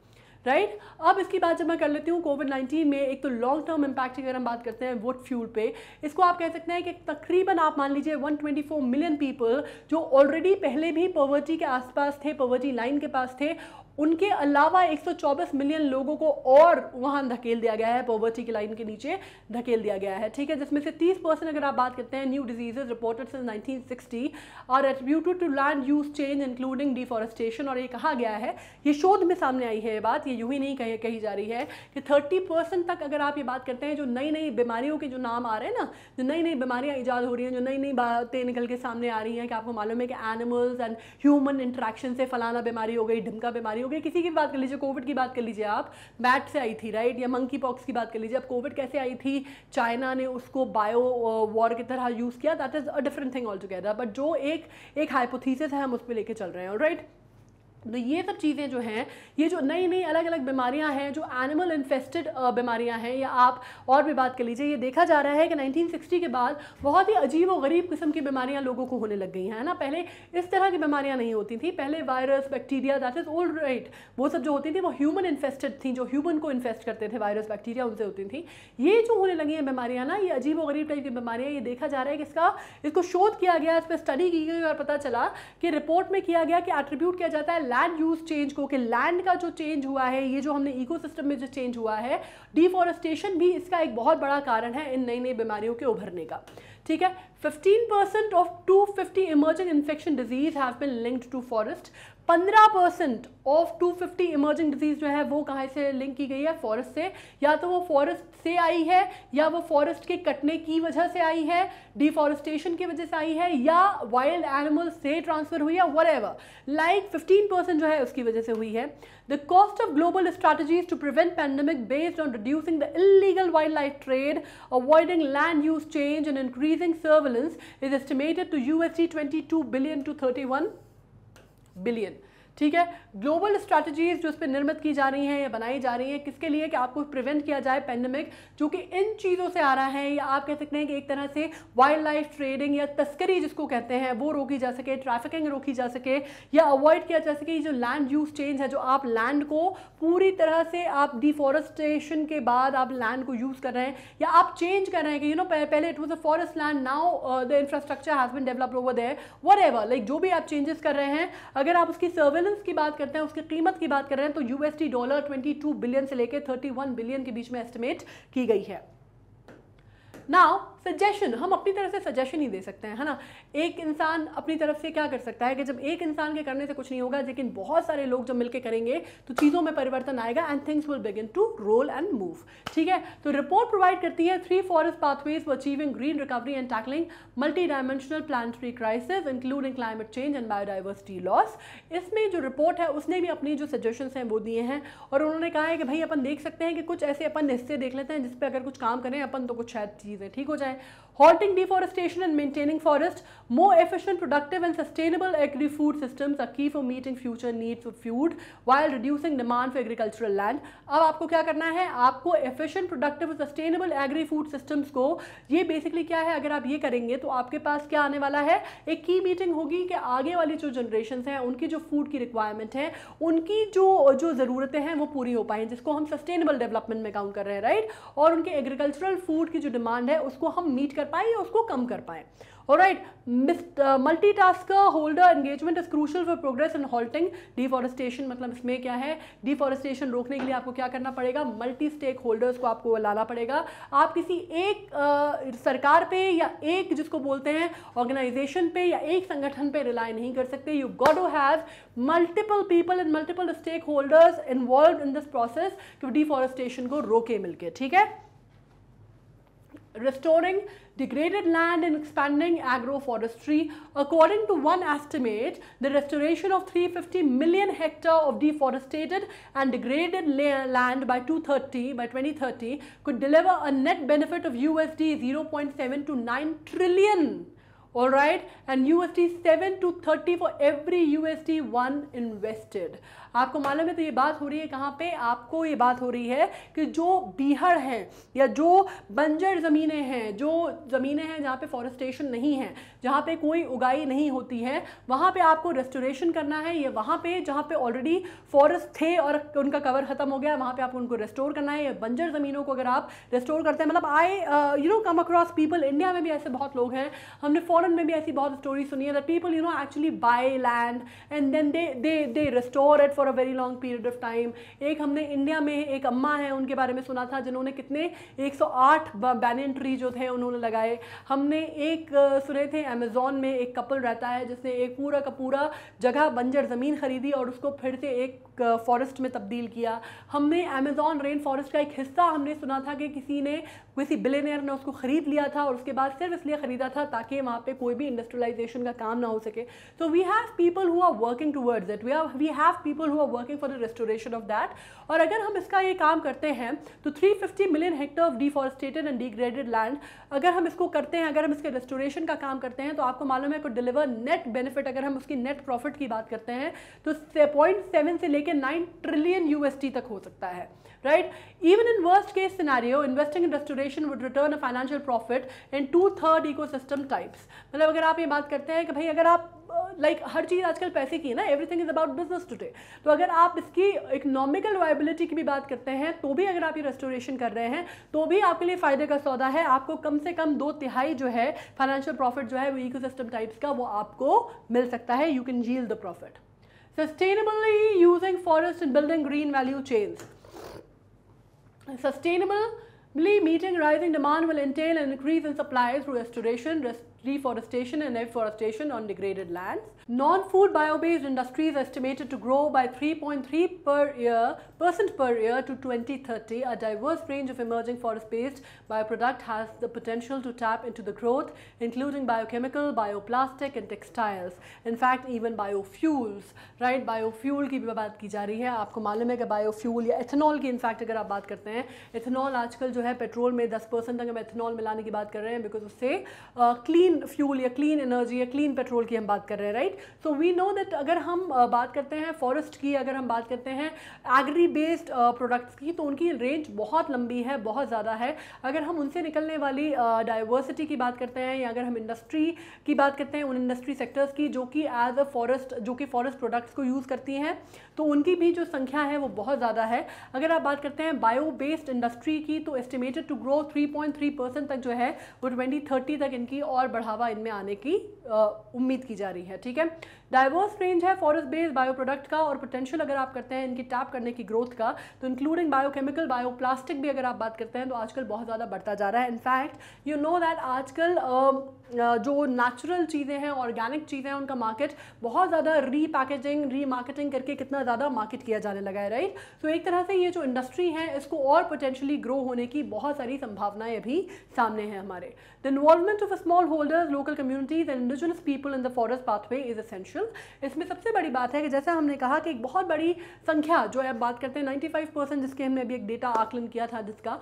A: राइट अब इसकी बात जब मैं कर लेती हूँ कोविड 19 में एक तो लॉन्ग टर्म इम्पैक्ट की अगर हम बात करते हैं वोट फ्यूल पे इसको आप कह सकते हैं कि तकरीबन आप मान लीजिए 124 मिलियन पीपल जो ऑलरेडी पहले भी पॉवर्टी के आसपास थे पॉवर्टी लाइन के पास थे उनके अलावा 124 मिलियन लोगों को और वहाँ धकेल दिया गया है पॉवर्टी की लाइन के नीचे धकेल दिया गया है ठीक है जिसमें से 30 परसेंट अगर आप बात करते हैं न्यू डिजीजेज रिपोर्टेड सिंस 1960 और attributed to land use change including deforestation और ये कहा गया है ये शोध में सामने आई है ये बात ये यूँ ही नहीं कही कही जा रही है कि थर्टी परसेंट तक अगर आप ये बात करते हैं जो नई नई बीमारियों के जो नाम आ रहे हैं ना जो नई नई बीमारियाँ ईजाद हो रही हैं जो नई नई बातें निकल के सामने आ रही हैं कि आपको मालूम है कि एनिमल्स एंड ह्यूमन इंट्रैक्शन से फलाना बीमारी हो गई ढमका बीमारी हो गई किसी की बात कर लीजिए कोविड की बात कर लीजिए आप बैट से आई थी राइट या मंकी पॉक्स की बात कर लीजिए अब कोविड कैसे आई थी चाइना ने उसको बायो वॉर uh, की तरह यूज़ किया that is a different thing altogether but जो एक एक हाइपोथीसिस है हम उस पर लेके चल रहे हैं राइट right? तो ये सब चीज़ें जो हैं ये जो नई नई अलग अलग बीमारियां हैं जो एनिमल इन्फेस्टेड बीमारियां हैं या आप और भी बात कर लीजिए ये देखा जा रहा है कि 1960 के बाद बहुत ही अजीब और गरीब किस्म की बीमारियां लोगों को होने लग गई हैं ना पहले इस तरह की बीमारियां नहीं होती थी पहले virus bacteria that is old right वो सब जो होती थी वो ह्यूमन इन्फेस्टेड थी जो ह्यूमन को इन्फेस्ट करते थे वायरस बैक्टीरिया उनसे होती थी ये जो होने लगी हैं बीमारियाँ ना ये अजीब और गरीब टाइप की बीमारियाँ ये देखा जा रहा है कि इसका इसको शोध किया गया इस पर स्टडी की गई और पता चला कि रिपोर्ट में किया गया कि एट्रीब्यूट किया जाता है लैंड यूज चेंज को कि लैंड का जो चेंज हुआ है ये जो हमने इको में जो चेंज हुआ है डिफॉरेस्टेशन भी इसका एक बहुत बड़ा कारण है इन नई नई बीमारियों के उभरने का ठीक है 15% of 250 emerging infection disease have been linked to forest पंद्रह परसेंट ऑफ 250 इमर्जिंग डिजीज जो है वो कहाँ से लिंक की गई है फॉरेस्ट से या तो वो फॉरेस्ट से आई है या वो फॉरेस्ट के कटने की वजह से आई है डिफॉरेस्टेशन की वजह से आई है या वाइल्ड एनिमल से ट्रांसफर हुई है whatever like fifteen percent जो है उसकी वजह से हुई है the cost of global strategies to prevent pandemic based on reducing the illegal wildlife trade avoiding land use change and increasing surveillance is estimated to U S C twenty two billion to thirty one billion ठीक है global strategies जो इस पर निर्मित की जा रही हैं या बनाई जा रही हैं किसके लिए कि आपको प्रिवेंट किया जाए पेंडेमिक जो कि इन चीज़ों से आ रहा है या आप कह सकते हैं कि एक तरह से वाइल्ड लाइफ ट्रेडिंग या तस्करी जिसको कहते हैं वो रोकी जा सके ट्रैफिकिंग रोकी जा सके या अवॉइड किया जा सके जो लैंड यूज चेंज है जो आप लैंड को पूरी तरह से आप डिफॉरेस्टेशन के बाद आप लैंड को यूज़ कर रहे हैं या आप चेंज कर रहे हैं कि यू नो पहले it was a forest land now the infrastructure has been develop over there whatever like जो भी आप चेंजेस कर रहे हैं अगर आप उसकी सर्विल बैलेंस की बात करते हैं उसकी कीमत की बात कर रहे हैं तो यूएसडी डॉलर 22 बिलियन से लेकर 31 बिलियन के बीच में एस्टिमेट की गई है नाउ सजेशन हम अपनी तरफ से सजेशन ही दे सकते हैं है ना एक इंसान अपनी तरफ से क्या कर सकता है कि जब एक इंसान के करने से कुछ नहीं होगा लेकिन बहुत सारे लोग जब मिलकर करेंगे तो चीज़ों में परिवर्तन आएगा and things will begin to roll and move ठीक है तो रिपोर्ट प्रोवाइड करती है three forest pathways for achieving green recovery and tackling multi dimensional planetary crisis including climate change and biodiversity loss इसमें जो रिपोर्ट है उसने भी अपनी जो सजेशन हैं वो दिए हैं और उन्होंने कहा है कि भाई अपन देख सकते हैं कि कुछ ऐसे अपन हिस्से देख लेते हैं जिस पर अगर कुछ काम करें अपन तो कुछ शायद चीज़ें ठीक हो जाए halting deforestation and maintaining forest more efficient productive and sustainable agri food systems are key for meeting future needs for food while reducing demand for agricultural land अब आपको क्या करना है आपको efficient productive and sustainable agri food systems को ये basically क्या है अगर आप ये करेंगे तो आपके पास क्या आने वाला है एक key meeting होगी कि आगे वाली जो generations हैं उनकी जो food की requirement है उनकी जो जो ज़रूरतें हैं वो पूरी हो पाएँ जिसको हम sustainable development में count कर रहे हैं right और उनके agricultural food की जो demand है उसको हम मीट कर पाए या उसको कम कर पाए और right multi task holder engagement is crucial for progress in halting deforestation मतलब इसमें क्या है डिफॉरेस्टेशन रोकने के लिए आपको क्या करना पड़ेगा मल्टी स्टेक होल्डर्स को आपको लाना पड़ेगा आप किसी एक uh, सरकार पे या एक जिसको बोलते हैं ऑर्गेनाइजेशन पे या एक संगठन पे रिलाई नहीं कर सकते you got to have multiple people and multiple stakeholders involve in this process कि डिफॉरेस्टेशन को रोके मिलकर ठीक है restoring degraded land and expanding agroforestry. According to one estimate, the restoration of 350 million hectare of deforested and degraded land by by 2030 could deliver a net benefit of USD 0.7 to 9 trillion all right and USD 7 to 30 for every USD 1 invested. आपको मालूम है तो ये बात हो रही है कहाँ पे आपको ये बात हो रही है कि जो बीहड़ हैं या जो बंजर ज़मीनें हैं जो ज़मीनें हैं जहाँ पे फॉरेस्टेशन नहीं है जहाँ पे कोई उगाई नहीं होती है वहाँ पे आपको रेस्टोरेशन करना है या वहाँ पे जहाँ पे ऑलरेडी फॉरेस्ट थे और उनका कवर ख़त्म हो गया वहाँ पे आपको उनको रेस्टोर करना है या बंजर ज़मीनों को अगर आप रेस्टोर करते हैं मतलब I you know come across people India में भी ऐसे बहुत लोग हैं हमने फ़ॉरन में भी ऐसी बहुत स्टोरी सुनी है that people you know actually buy land and then they they they restore it for a very long period of time एक हमने इंडिया में एक अम्मा है उनके बारे में सुना था जिन्होंने कितने 108 बैनियन ट्री जो थे उन्होंने लगाए हमने एक सुने थे अमेजोन में एक कपल रहता है जिसने एक पूरा का पूरा जगह बंजर ज़मीन ख़रीदी और उसको फिर से एक फॉरेस्ट में तब्दील किया हमने अमेजोन रेन फॉरेस्ट का एक हिस्सा हमने सुना था कि किसी ने किसी बिलेनियर ने उसको ख़रीद लिया था और उसके बाद सिर्फ इसलिए ख़रीदा था ताकि वहाँ पे कोई भी इंडस्ट्रियलाइजेशन का काम ना हो सके तो we have people who are working towards it we have people people who are working for the restoration of that और अगर हम इसका ये काम करते हैं तो 350 million hectare of deforested and degraded land अगर हम इसको करते हैं अगर हम इसके रेस्टोरेशन का काम करते हैं तो आपको मालूम है को डिलीवर नेट बेनिफिट अगर हम उसकी नेट प्रॉफिट की बात करते हैं तो पॉइंट सेवन से लेकर नाइन ट्रिलियन यूएसटी तक हो सकता है right? Even in worst case scenario, investing in restoration would return a financial profit in two third ecosystem types. मतलब अगर आप ये बात करते हैं कि भाई अगर आप लाइक हर चीज़ आजकल पैसे की है ना everything is about business today तो अगर आप इसकी इकोनॉमिकल वायबिलिटी की भी बात करते हैं तो भी अगर आप ये रेस्टोरेशन कर रहे हैं तो भी आपके लिए फ़ायदे का सौदा है आपको कम से कम दो तिहाई जो है फाइनेंशियल प्रॉफिट जो है वो इको सिस्टम टाइप्स का वो आपको मिल सकता है यू कैन जील the profit sustainably using forest and building green value chains Sustainably meeting rising demand will entail an increase in supply through restoration, reforestation and afforestation on degraded lands. Non-food bio-based industries estimated to grow by 3.3 per year percent per year to 2030. A diverse range of emerging forest-based bioproduct has the potential to tap into the growth, including biochemical, bioplastic, and textiles. In fact, even biofuels, right? Biofuel की भी बात की जा रही है. आपको मालूम है कि biofuel या ethanol की, in fact, अगर आप बात करते हैं, ethanol आजकल जो है petrol में 10 percent तक हम ethanol मिलाने की बात कर रहे हैं, because उससे uh, clean फ्यूल या क्लीन एनर्जी या क्लीन पेट्रोल की हम बात कर रहे हैं right so we know that अगर हम बात करते हैं फॉरेस्ट की अगर हम बात करते हैं एग्री बेस्ड प्रोडक्ट्स की तो उनकी रेंज बहुत लंबी है बहुत ज़्यादा है अगर हम उनसे निकलने वाली डाइवर्सिटी की बात करते हैं या अगर हम इंडस्ट्री की बात करते हैं उन इंडस्ट्री सेक्टर्स की जो कि एज अ फॉरेस्ट जो कि फॉरेस्ट प्रोडक्ट्स को यूज़ करती हैं तो उनकी भी जो संख्या है वो बहुत ज़्यादा है अगर आप बात करते हैं बायो बेस्ड इंडस्ट्री की तो estimated to grow three percent तक जो है वो ट्वेंटी तक इनकी और बढ़ा बढ़ावा इनमें आने की उम्मीद की जा रही है ठीक है डाइवर्स रेंज है फॉरेस्ट बेस्ड बायो प्रोडक्ट का और पोटेंशियल अगर आप करते हैं इनकी टैप करने की ग्रोथ का तो इंक्लूडिंग बायोकेमिकल बायोप्लास्टिक भी अगर आप बात करते हैं तो आजकल बहुत ज़्यादा बढ़ता जा रहा है इनफैक्ट यू नो दैट आजकल जो नेचुरल चीज़ें हैं ऑर्गेनिक चीज़ें हैं उनका मार्केट बहुत ज़्यादा रीपैकेजिंग रीमार्केटिंग करके कितना ज़्यादा मार्केट किया जाने लगा है राइट तो एक तरह से ये जो इंडस्ट्री है इसको और पोटेंशियली ग्रो होने की बहुत सारी संभावनाएं अभी सामने हैं हमारे the involvement of smallholders local communities and indigenous people in the forest pathway is essential official इसमें सबसे बड़ी बात है कि जैसे हमने कहा कि एक बहुत बड़ी संख्या जो है बात करते हैं 95 परसेंट जिसके हमने अभी एक डेटा आकलन किया था जिसका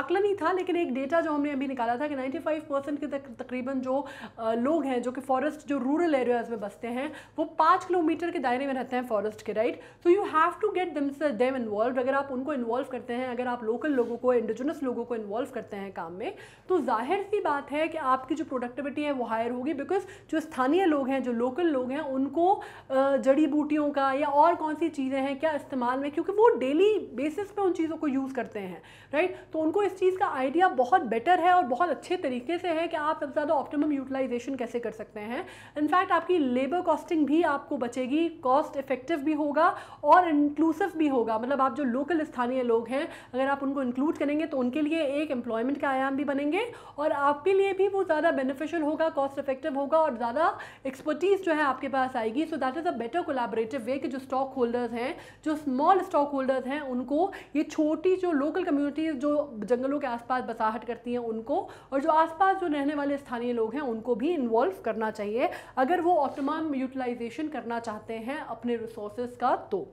A: आकलन ही था लेकिन एक डेटा जो हमने अभी निकाला था कि 95 परसेंट के तक तकरीबन जो लोग हैं जो कि फॉरेस्ट जो रूरल एरियाज़ में बसते हैं वो पाँच किलोमीटर के दायरे में रहते हैं फॉरेस्ट के right so you have to get them them involve अगर आप उनको इन्वॉल्व करते हैं अगर आप लोकल लोगों को इंडिजिनस लोगों को इन्वॉल्व करते हैं काम में तो जाहिर सी बात है कि आपकी जो प्रोडक्टिविटी है वो हायर होगी बिकॉज जो स्थानीय लोग हैं जो लोकल लोग हैं हैं उनको जड़ी बूटियों का या और कौन सी चीज़ें हैं क्या इस्तेमाल में क्योंकि वो डेली बेसिस पे उन चीज़ों को यूज़ करते हैं राइट तो उनको इस चीज़ का आइडिया बहुत बेटर है और बहुत अच्छे तरीके से है कि आप सबसे ज़्यादा ऑप्टिमम यूटिलाइजेशन कैसे कर सकते हैं इनफैक्ट आपकी लेबर कॉस्टिंग भी आपको बचेगी कॉस्ट इफेक्टिव भी होगा और इंक्लूसिव भी होगा मतलब आप जो लोकल स्थानीय लोग हैं अगर आप उनको इंक्लूड करेंगे तो उनके लिए एक एम्प्लॉयमेंट का आयाम भी बनेंगे और आपके लिए भी वो ज़्यादा बेनिफिशियल होगा कॉस्ट इफेक्टिव होगा और ज़्यादा एक्सपर्टीज़ जो है आपके पास आएगी so that is a better collaborative way कि जो स्टॉक होल्डर्स हैं जो स्मॉल स्टॉक होल्डर्स हैं उनको ये छोटी जो लोकल कम्युनिटीज़ जो जंगलों के आसपास बसाहट करती हैं उनको और जो आसपास जो रहने वाले स्थानीय लोग हैं उनको भी इन्वॉल्व करना चाहिए अगर वो ऑटोमाम यूटिलाइजेशन करना चाहते हैं अपने रिसोर्सेज का तो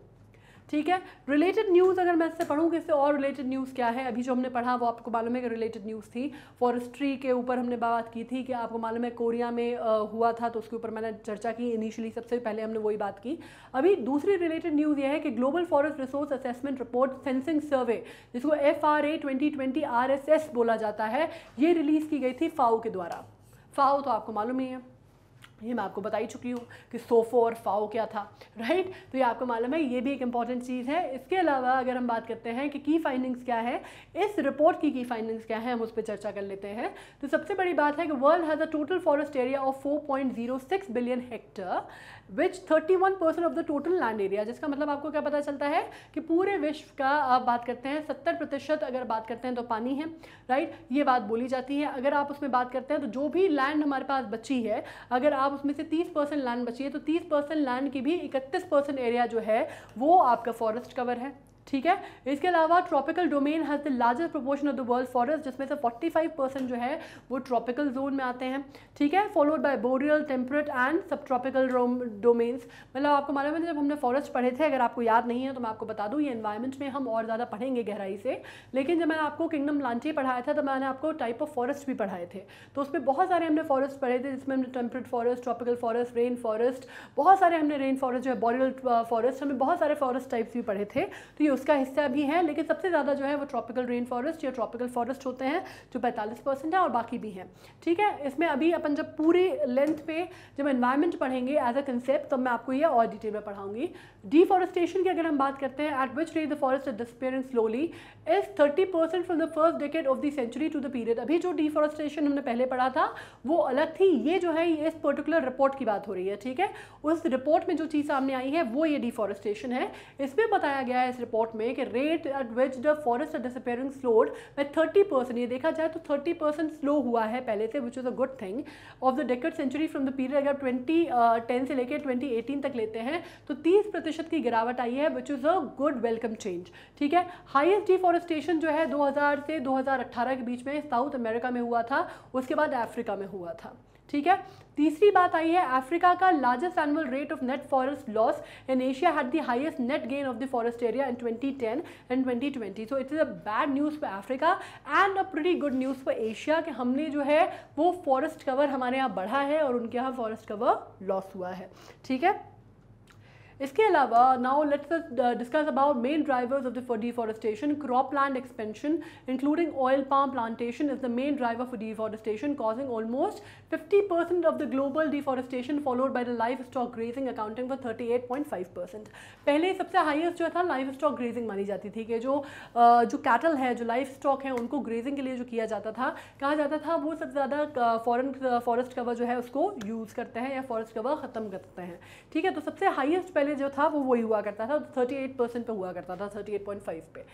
A: ठीक है रिलेटेड न्यूज़ अगर मैं इससे पढ़ूँ कि इससे और रिलेटेड न्यूज़ क्या है अभी जो हमने पढ़ा वो आपको मालूम है कि रिलेटेड न्यूज़ थी फॉरेस्ट्री के ऊपर हमने बात की थी कि आपको मालूम है कोरिया में हुआ था तो उसके ऊपर मैंने चर्चा की इनिशियली सबसे पहले हमने वही बात की अभी दूसरी रिलेटेड न्यूज़ यह है कि global forest resource assessment report sensing survey जिसको F R A twenty twenty R S S बोला जाता है ये रिलीज़ की गई थी फाओ के द्वारा फाओ तो आपको मालूम ही है ये मैं आपको बता ही चुकी हूँ कि सोफो और फाओ क्या था राइट तो ये आपको मालूम है ये भी एक इंपॉर्टेंट चीज़ है इसके अलावा अगर हम बात करते हैं कि की फाइंडिंग्स क्या है इस रिपोर्ट की की फाइंडिंग्स क्या है हम उस पर चर्चा कर लेते हैं तो सबसे बड़ी बात है कि world has a total forest area of 4.06 billion hectare which 31 percent of the total land area जिसका मतलब आपको क्या पता चलता है कि पूरे विश्व का आप बात करते हैं सत्तर प्रतिशत अगर बात करते हैं तो पानी है राइट ये बात बोली जाती है अगर आप उसमें बात करते हैं तो जो भी लैंड हमारे पास बची है अगर आप आप उसमें से तीस परसेंट लैंड बची है तो तीस परसेंट लैंड की भी इकतीस परसेंट एरिया जो है वो आपका फॉरेस्ट कवर है ठीक है इसके अलावा tropical domain has the largest proportion of the world forest जिसमें से 45 परसेंट जो है वो ट्रॉपिकल जोन में आते हैं ठीक है followed by boreal temperate and subtropical domains मतलब आपको मालूम है जब हमने फॉरेस्ट पढ़े थे अगर आपको याद नहीं है तो मैं आपको बता दूँ ये इन्वायरमेंट में हम और ज़्यादा पढ़ेंगे गहराई से लेकिन जब मैंने आपको किंगडम लांची पढ़ाया था तो मैंने आपको टाइप ऑफ फॉरेस्ट भी पढ़ाए थे तो उसमें बहुत सारे हमने फॉरेस्ट पढ़े थे जिसमें हमने temperate forest tropical forest rain forest बहुत सारे हमने रेन फॉरेस्ट जो है बोरियल फॉरेस्ट हमें बहुत सारे फॉरेस्ट टाइप्स भी पढ़े थे तो ये उसका हिस्सा भी है लेकिन सबसे ज़्यादा जो है वो ट्रॉपिकल रेन फॉरेस्ट या ट्रॉपिकल फॉरेस्ट होते हैं जो पैंतालीस परसेंट है और बाकी भी हैं ठीक है इसमें अभी अपन जब पूरी लेंथ पे जब इन्वायरमेंट पढ़ेंगे एज अ कंसेप्ट तब मैं आपको ये और डिटेल में पढ़ाऊंगी डिफॉरेस्टेशन की अगर हम बात करते हैं at which rate the forest is disappearing slowly is thirty percent from the first decade of the century to the period अभी जो डिफॉरेस्टेशन हमने पहले पढ़ा था वो अलग थी ये जो है ये इस पर्टिकुलर रिपोर्ट की बात हो रही है ठीक है उस रिपोर्ट में जो चीज़ सामने आई है वो ये डिफॉरेस्टेशन है इसमें बताया गया है इस रिपोर्ट रिपोर्ट में कि rate at which the forest disappearing slowed by thirty percent ये देखा जाए तो थर्टी परसेंट स्लो हुआ है पहले से which is a good thing of the decade century from the period अगर ट्वेंटी टेन uh, से लेकर ट्वेंटी एटीन तक लेते हैं तो तीस प्रतिशत की गिरावट आई है which is a good welcome change ठीक है हाइस्ट डिफॉरेस्टेशन जो है दो हज़ार से दो हज़ार अट्ठारह के बीच में साउथ अमेरिका में हुआ था उसके बाद अफ्रीका में हुआ था ठीक है तीसरी बात आई है अफ्रीका का largest annual rate of net forest loss in Asia had the highest net gain of the forest area in 2010 and 2020 so it is a bad news for Africa and a pretty good news for Asia कि हमने जो है वो forest cover हमारे यहाँ बढ़ा है और उनके यहाँ फॉरेस्ट कवर लॉस हुआ है ठीक है इसके अलावा now let's discuss about main drivers of the for deforestation crop land expansion including oil palm plantation is the main driver for deforestation causing almost 50% of the global deforestation followed by the livestock grazing accounting for 38.5%. पहले सबसे highest जो था live stock grazing मानी जाती थी कि जो जो कैटल है जो लाइव स्टॉक है उनको ग्रेजिंग के लिए जो किया जाता था कहा जाता था वो सबसे ज़्यादा फॉरन फॉरेस्ट कवर जो है उसको यूज़ करते हैं या फॉरेस्ट कवर ख़त्म करते हैं ठीक है तो सबसे हाइएस्ट पहले जो था वो वही हुआ करता था थर्टी एट परसेंट पर हुआ करता था थर्टी एट पॉइंट फाइव पे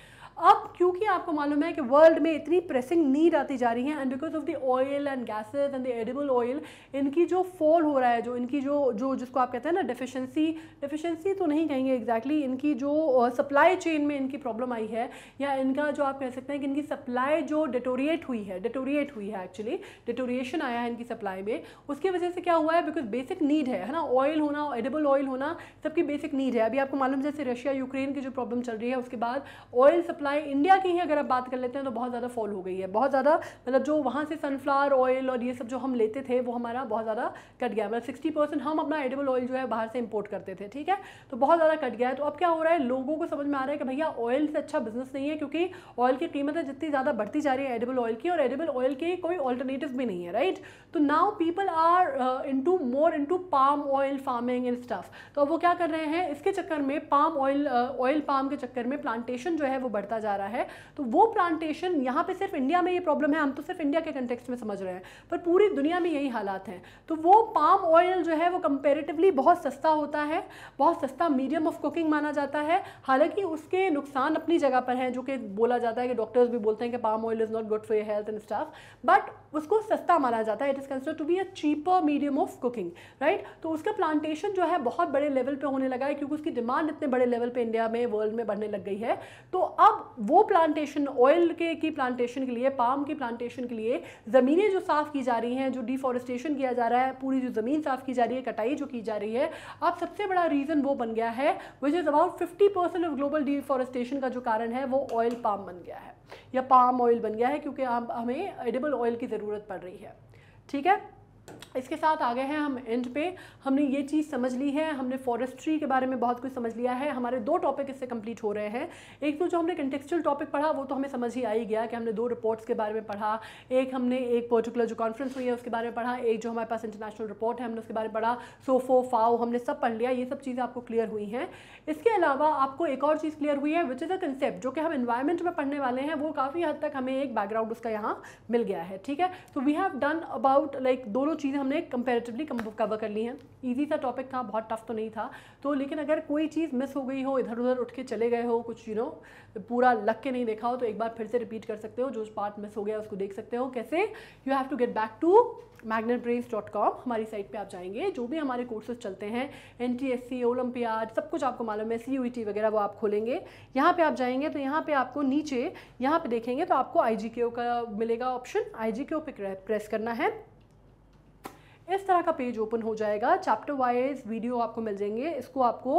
A: अब क्योंकि आपको मालूम है कि वर्ल्ड में इतनी प्रेसिंग नीड आती जा रही है and because of the oil and gases and the edible oil इनकी जो फॉल हो रहा है जो इनकी जो जो जिसको आप कहते हैं ना डिफिशेंसी डिफिशेंसी तो नहीं कहेंगे एग्जैक्टली exactly, इनकी जो सप्लाई uh, चेन में इनकी प्रॉब्लम आई है या इनका जो आप कह सकते हैं कि इनकी सप्लाई जो डिटोरिएट हुई है डिटोरिएट हुई है एक्चुअली डिटोरिएशन आया है इनकी सप्लाई में उसकी वजह से क्या हुआ है बिकॉज बेसिक नीड है है ना ऑयल होना एडिबल ऑयल होना सबकी बेसिक नीड है अभी आपको मालूम जैसे रशिया यूक्रेन की जो प्रॉब्लम चल रही है उसके बाद ऑयल सप्लाई सप्लाई इंडिया की ही अगर आप बात कर लेते हैं तो बहुत ज़्यादा फॉल हो गई है बहुत ज़्यादा मतलब जो वहाँ से सनफ्लावर ऑयल और ये सब जो हम लेते थे वो हमारा बहुत ज़्यादा कट गया मतलब सिक्सटी परसेंट हम अपना एडिबल ऑयल जो है बाहर से इम्पोर्ट करते थे ठीक है तो बहुत ज़्यादा कट गया है तो अब क्या हो रहा है लोगों को समझ में आ रहा है कि भैया ऑयल से अच्छा बिजनेस नहीं है क्योंकि ऑयल की कीमतें जितनी ज़्यादा बढ़ती जा रही है एडिबल ऑयल की और एडिबल ऑयल के कोई ऑल्टरनेटिव भी नहीं है राइट तो now people are in more into palm oil farming in stuff तो अब वो क्या कर रहे हैं इसके चक्कर में पाम ऑयल ऑयल पाम के चक्कर में प्लांटेशन जो है वो बढ़ता करता जा रहा है तो वो प्लांटेशन यहाँ पे सिर्फ इंडिया में ये प्रॉब्लम है हम तो सिर्फ इंडिया के कंटेक्स में समझ रहे हैं पर पूरी दुनिया में यही हालात हैं तो वो पाम ऑयल जो है वो कंपेरेटिवली बहुत सस्ता होता है बहुत सस्ता मीडियम ऑफ कुकिंग माना जाता है हालांकि उसके नुकसान अपनी जगह पर हैं जो कि बोला जाता है कि डॉक्टर्स भी बोलते हैं कि palm oil is not good for health and stuff but उसको सस्ता माना जाता है it is consider to be a cheaper medium of cooking right तो उसका प्लांटेशन जो है बहुत बड़े लेवल पर होने लगा है क्योंकि उसकी डिमांड इतने बड़े लेवल पर इंडिया में वर्ल्ड में बढ़ने लग गई है तो अब वो प्लांटेशन ऑयल के की प्लांटेशन के लिए पाम की प्लांटेशन के लिए ज़मीनें जो साफ़ की जा रही हैं जो डिफॉरेस्टेशन किया जा रहा है पूरी जो ज़मीन साफ़ की जा रही है कटाई जो की जा रही है अब सबसे बड़ा रीज़न वो बन गया है which is about fifty percent of global deforestation का जो कारण है वो ऑयल पाम बन गया है या पाम ऑयल बन गया है क्योंकि हमें एडिबल ऑयल की ज़रूरत पड़ रही है ठीक है इसके साथ आ गए हैं हम एंड पे हमने ये चीज़ समझ ली है हमने फॉरेस्ट्री के बारे में बहुत कुछ समझ लिया है हमारे दो टॉपिक इससे कंप्लीट हो रहे हैं एक तो जो हमने कंटेक्चुअल टॉपिक पढ़ा वो तो हमें समझ ही आ ही गया कि हमने दो रिपोर्ट्स के बारे में पढ़ा एक हमने एक पर्टिकुलर जो कॉन्फ्रेंस हुई है उसके बारे में पढ़ा एक जो हमारे पास इंटरनेशनल रिपोर्ट है हमने उसके बारे में पढ़ा सोफो फाओ हमने सब पढ़ लिया ये सब चीज़ें आपको क्लियर हुई हैं इसके अलावा आपको एक और चीज़ क्लियर हुई है विच इज़ अ कंसेप्ट जो कि हम इन्वायरमेंट में पढ़ने वाले हैं वो काफ़ी हद तक हमें एक बैकग्राउंड उसका यहाँ मिल गया है ठीक है तो we have done about like दोनों दोनों चीज़ें हमने कंपेरेटिवली कवर कर ली हैं ईजी सा टॉपिक था बहुत टफ तो नहीं था तो लेकिन अगर कोई चीज़ मिस हो गई हो इधर उधर उठ के चले गए हो कुछ यू नो पूरा लग के नहीं देखा हो तो एक बार फिर से रिपीट कर सकते हो जो पार्ट मिस हो गया उसको देख सकते हो कैसे you have to get back to magnet dot com हमारी साइट पे आप जाएंगे जो भी हमारे कोर्सेज चलते हैं N T S E olympiad सब कुछ आपको मालूम है सी यू टी वगैरह वो आप खोलेंगे यहाँ पे आप जाएंगे तो यहाँ पे आपको नीचे यहाँ पे देखेंगे तो आपको आई जी के ओ का मिलेगा ऑप्शन आई जी के ओ पे प्रेस करना है इस तरह का पेज ओपन हो जाएगा चैप्टर वाइज वीडियो आपको मिल जाएंगे इसको आपको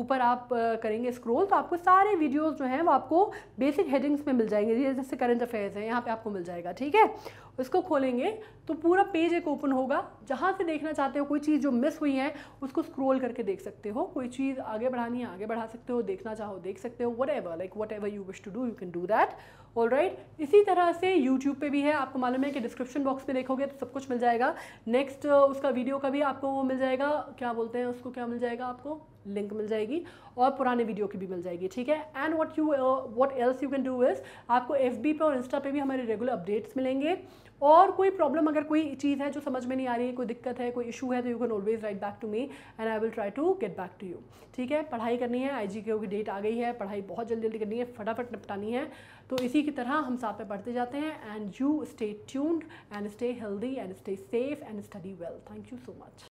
A: ऊपर आप करेंगे स्क्रॉल तो आपको सारे वीडियोस जो हैं वो आपको बेसिक हेडिंग्स में मिल जाएंगे जैसे करंट अफेयर्स हैं यहाँ पे आपको मिल जाएगा ठीक है उसको खोलेंगे तो पूरा पेज एक ओपन होगा जहाँ से देखना चाहते हो कोई चीज़ जो मिस हुई है उसको स्क्रोल करके देख सकते हो कोई चीज़ आगे बढ़ानी है आगे बढ़ा सकते हो देखना चाहो देख सकते हो whatever like whatever you wish to do you can do that all right इसी तरह से यूट्यूब पर भी है आपको मालूम है कि डिस्क्रिप्शन बॉक्स में देखोगे तो सब कुछ मिल जाएगा नेक्स्ट उसका वीडियो का भी आपको वो मिल जाएगा क्या बोलते हैं उसको क्या मिल जाएगा आपको लिंक मिल जाएगी और पुराने वीडियो की भी मिल जाएगी ठीक है and what you what else you can do is आपको एफ पे और इंस्टा पे भी हमारे रेगुलर अपडेट्स मिलेंगे और कोई प्रॉब्लम अगर कोई चीज़ है जो समझ में नहीं आ रही है कोई दिक्कत है कोई इशू है तो you can always write back to me and I will try to get back to you ठीक है पढ़ाई करनी है आई जी की डेट आ गई है पढ़ाई बहुत जल्दी जल्दी करनी है फटाफट निपटानी है तो इसी की तरह हम साथ में पढ़ते जाते हैं and you stay tuned and stay healthy and stay safe and study well thank you so much